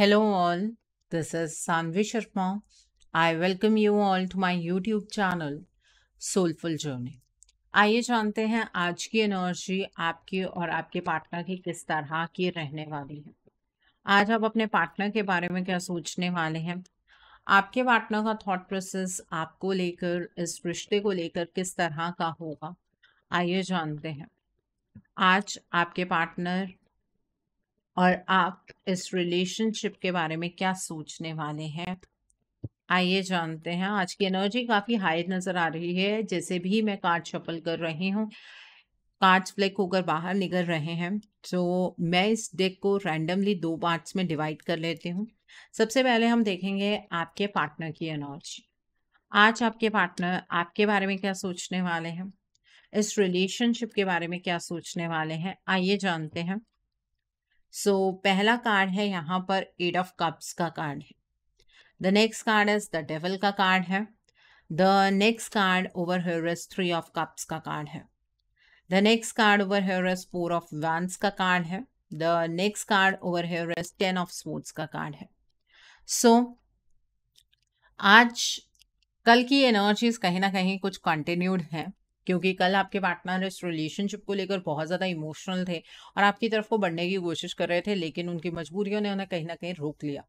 Hello all, this is Sanvi Sharma. I welcome you all to my YouTube channel Soulful Journey. आइए जानते हैं आज की energy आपके और आपके पार्टनर की किस तरह की रहने वाली है आज आप अपने पार्टनर के बारे में क्या सोचने वाले हैं आपके पार्टनर का थॉट प्रोसेस आपको लेकर इस रिश्ते को लेकर किस तरह का होगा आइए जानते हैं आज आपके पार्टनर और आप इस रिलेशनशिप के बारे में क्या सोचने वाले हैं आइए जानते हैं आज की एनर्जी काफ़ी हाई नज़र आ रही है जैसे भी मैं कार्ड छपल कर रही हूँ कार्ड्स फ्लैक होकर बाहर निकल रहे हैं तो मैं इस डेक को रैंडमली दो पार्ट्स में डिवाइड कर लेती हूँ सबसे पहले हम देखेंगे आपके पार्टनर की एनर्जी आज आपके पार्टनर आपके बारे में क्या सोचने वाले हैं इस रिलेशनशिप के बारे में क्या सोचने वाले हैं आइए जानते हैं सो so, पहला कार्ड है यहाँ पर एट ऑफ कप्स का कार्ड है the next card is the devil का कार्ड है the next card over here three of cups का कार्ड है the next card over here four of wands का कार्ड है the next card over here ten of swords का card है so so, आज कल की एनर्जीज कहीं ना कहीं कुछ कंटिन्यूड हैं क्योंकि कल आपके पार्टनर इस रिलेशनशिप को लेकर बहुत ज़्यादा इमोशनल थे और आपकी तरफ को बढ़ने की कोशिश कर रहे थे लेकिन उनकी मजबूरियों ने उन्हें कहीं ना कहीं रोक लिया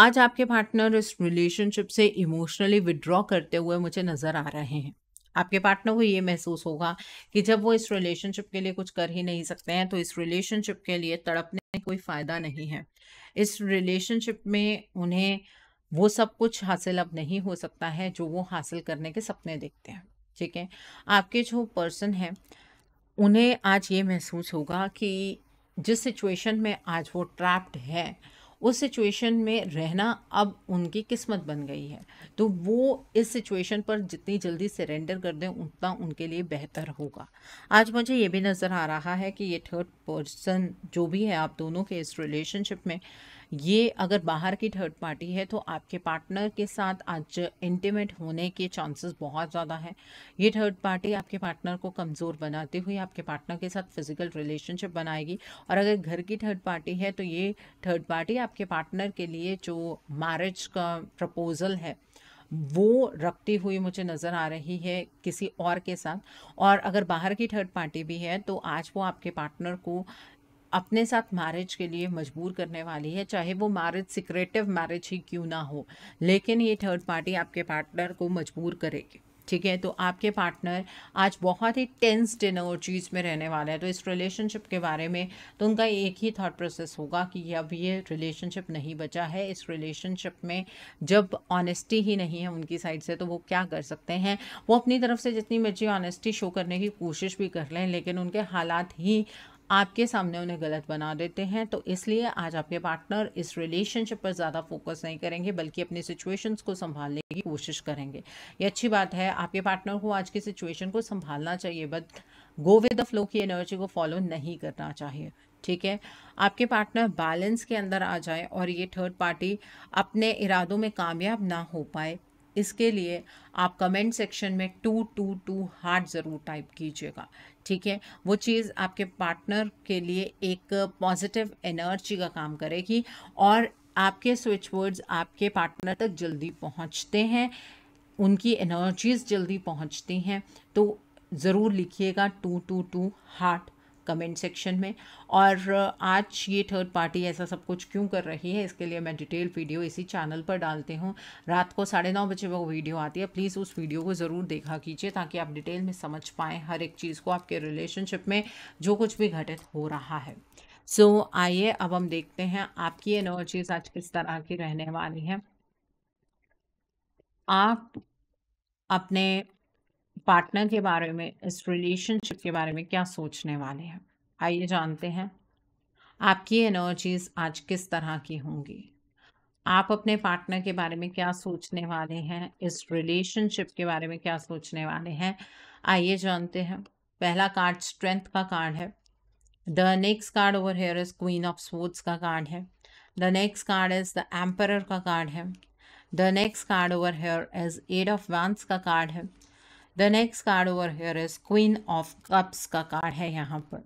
आज आपके पार्टनर इस रिलेशनशिप से इमोशनली विड्रॉ करते हुए मुझे नज़र आ रहे हैं आपके पार्टनर को ये महसूस होगा कि जब वो इस रिलेशनशिप के लिए कुछ कर ही नहीं सकते हैं तो इस रिलेशनशिप के लिए तड़पने में कोई फ़ायदा नहीं है इस रिलेशनशिप में उन्हें वो सब कुछ हासिल अब नहीं हो सकता है जो वो हासिल करने के सपने देखते हैं ठीक है आपके जो पर्सन हैं उन्हें आज ये महसूस होगा कि जिस सिचुएशन में आज वो ट्रैप्ड है उस सिचुएशन में रहना अब उनकी किस्मत बन गई है तो वो इस सिचुएशन पर जितनी जल्दी सरेंडर कर दें उतना उनके लिए बेहतर होगा आज मुझे ये भी नज़र आ रहा है कि ये थर्ड पर्सन जो भी है आप दोनों के इस रिलेशनशिप में ये अगर बाहर की थर्ड पार्टी है तो आपके पार्टनर के साथ आज इंटीमेट होने के चांसेस बहुत ज़्यादा है ये थर्ड पार्टी आपके पार्टनर को कमज़ोर बनाते हुए आपके पार्टनर के साथ फिजिकल रिलेशनशिप बनाएगी और अगर घर की थर्ड पार्टी है तो ये थर्ड पार्टी आपके पार्टनर के लिए जो मैरिज का प्रपोज़ल है वो रखती हुई मुझे नज़र आ रही है किसी और के साथ और अगर बाहर की थर्ड पार्टी भी है तो आज वो आपके पार्टनर को अपने साथ मैरिज के लिए मजबूर करने वाली है चाहे वो मैरिज सिक्रेटिव मैरिज ही क्यों ना हो लेकिन ये थर्ड पार्टी आपके पार्टनर को मजबूर करेगी ठीक है तो आपके पार्टनर आज बहुत ही टेंस्ड एनर्जीज में रहने वाला है तो इस रिलेशनशिप के बारे में तो उनका एक ही थॉट प्रोसेस होगा कि अब ये रिलेशनशिप नहीं बचा है इस रिलेशनशिप में जब ऑनेस्टी ही नहीं है उनकी साइड से तो वो क्या कर सकते हैं वो अपनी तरफ से जितनी मर्जी ऑनेस्टी शो करने की कोशिश भी कर लें लेकिन उनके हालात ही आपके सामने उन्हें गलत बना देते हैं तो इसलिए आज आपके पार्टनर इस रिलेशनशिप पर ज़्यादा फोकस नहीं करेंगे बल्कि अपने सिचुएशंस को संभालने की कोशिश करेंगे ये अच्छी बात है आपके पार्टनर को आज की सिचुएशन को संभालना चाहिए but go with the flow की एनर्जी को फॉलो नहीं करना चाहिए ठीक है आपके पार्टनर बैलेंस के अंदर आ जाए और ये थर्ड पार्टी अपने इरादों में कामयाब ना हो पाए इसके लिए आप कमेंट सेक्शन में टू टू टू हार्ट ज़रूर टाइप कीजिएगा ठीक है वो चीज़ आपके पार्टनर के लिए एक पॉजिटिव एनर्जी का काम करेगी और आपके स्विच वर्ड्स आपके पार्टनर तक जल्दी पहुंचते हैं उनकी एनर्जीज जल्दी पहुंचती हैं तो ज़रूर लिखिएगा two two two heart comment section में और आज ये थर्ड पार्टी ऐसा सब कुछ क्यों कर रही है इसके लिए मैं डिटेल वीडियो इसी चैनल पर डालती हूँ रात को साढ़े नौ बजे वो वीडियो आती है प्लीज़ उस वीडियो को ज़रूर देखा कीजिए ताकि आप डिटेल में समझ पाएँ हर एक चीज़ को आपके रिलेशनशिप में जो कुछ भी घटित हो रहा है सो so, आइए अब हम देखते हैं आपकी एनर्जीज आज किस तरह की रहने वाली है आप अपने पार्टनर के बारे में इस रिलेशनशिप के बारे में क्या सोचने वाले हैं आइए जानते हैं आपकी एनर्जीज आज किस तरह की होंगी आप अपने पार्टनर के बारे में क्या सोचने वाले हैं इस रिलेशनशिप के बारे में क्या सोचने वाले हैं आइए जानते हैं पहला कार्ड स्ट्रेंथ का कार्ड है the next card over here is queen of swords का कार्ड है the next card is the emperor का कार्ड है the next card over here is eight of wands का कार्ड है the next card over here is queen of cups का card है यहाँ पर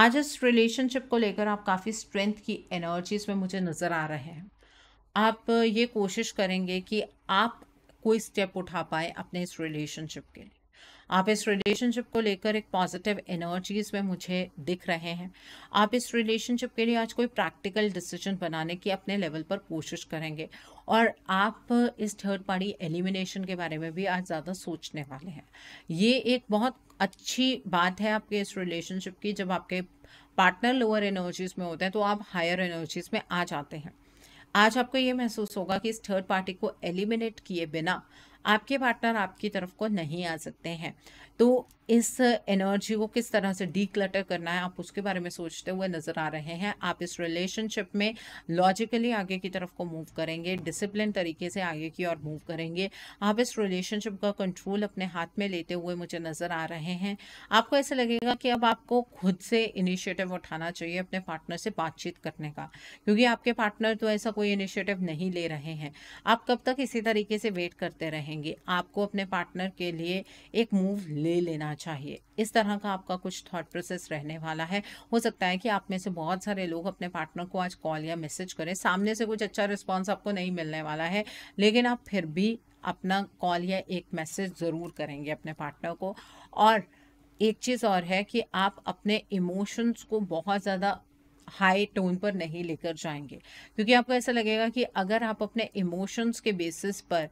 आज इस रिलेशनशिप को लेकर आप काफ़ी स्ट्रेंथ की एनर्जीज में मुझे नज़र आ रहे हैं आप ये कोशिश करेंगे कि आप कोई स्टेप उठा पाए अपने इस रिलेशनशिप के लिए आप इस रिलेशनशिप को लेकर एक पॉजिटिव एनर्जीज में मुझे दिख रहे हैं आप इस रिलेशनशिप के लिए आज कोई प्रैक्टिकल डिसीजन बनाने की अपने लेवल पर कोशिश करेंगे और आप इस थर्ड पार्टी एलिमिनेशन के बारे में भी आज ज़्यादा सोचने वाले हैं ये एक बहुत अच्छी बात है आपके इस रिलेशनशिप की जब आपके पार्टनर लोअर एनर्जीज में होते हैं तो आप हायर एनर्जीज में आ जाते हैं आज आपको ये महसूस होगा कि इस थर्ड पार्टी को एलिमिनेट किए बिना आपके पार्टनर आपकी तरफ को नहीं आ सकते हैं तो इस एनर्जी को किस तरह से क्लटर करना है आप उसके बारे में सोचते हुए नज़र आ रहे हैं आप इस रिलेशनशिप में लॉजिकली आगे की तरफ को मूव करेंगे डिसिप्लिन तरीके से आगे की ओर मूव करेंगे आप इस रिलेशनशिप का कंट्रोल अपने हाथ में लेते हुए मुझे नज़र आ रहे हैं आपको ऐसा लगेगा कि अब आपको खुद से इनिशिएटिव उठाना चाहिए अपने पार्टनर से बातचीत करने का क्योंकि आपके पार्टनर तो ऐसा कोई इनिशिएटिव नहीं ले रहे हैं आप कब तक इसी तरीके से वेट करते रहेंगे आपको अपने पार्टनर के लिए एक मूव ले लेना चाहिए इस तरह का आपका कुछ थॉट प्रोसेस रहने वाला है हो सकता है कि आप में से बहुत सारे लोग अपने पार्टनर को आज कॉल या मैसेज करें सामने से कुछ अच्छा रिस्पॉन्स आपको नहीं मिलने वाला है लेकिन आप फिर भी अपना कॉल या एक मैसेज ज़रूर करेंगे अपने पार्टनर को और एक चीज़ और है कि आप अपने इमोशंस को बहुत ज़्यादा हाई टोन पर नहीं लेकर जाएंगे क्योंकि आपको ऐसा लगेगा कि अगर आप अपने इमोशंस के बेसिस पर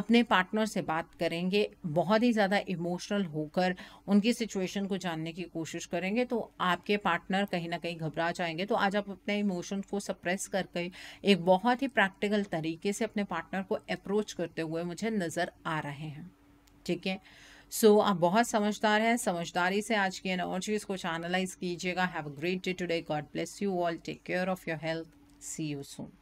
अपने पार्टनर से बात करेंगे बहुत ही ज़्यादा इमोशनल होकर उनकी सिचुएशन को जानने की कोशिश करेंगे तो आपके पार्टनर कहीं ना कहीं घबरा जाएंगे तो आज आप अपने इमोशंस को सप्रेस करके एक बहुत ही प्रैक्टिकल तरीके से अपने पार्टनर को अप्रोच करते हुए मुझे नज़र आ रहे हैं ठीक है सो so, आप बहुत समझदार हैं समझदारी से आज की एनर्जीज कुछ एनालाइज कीजिएगा have a great day today God bless you all take care of your health see you soon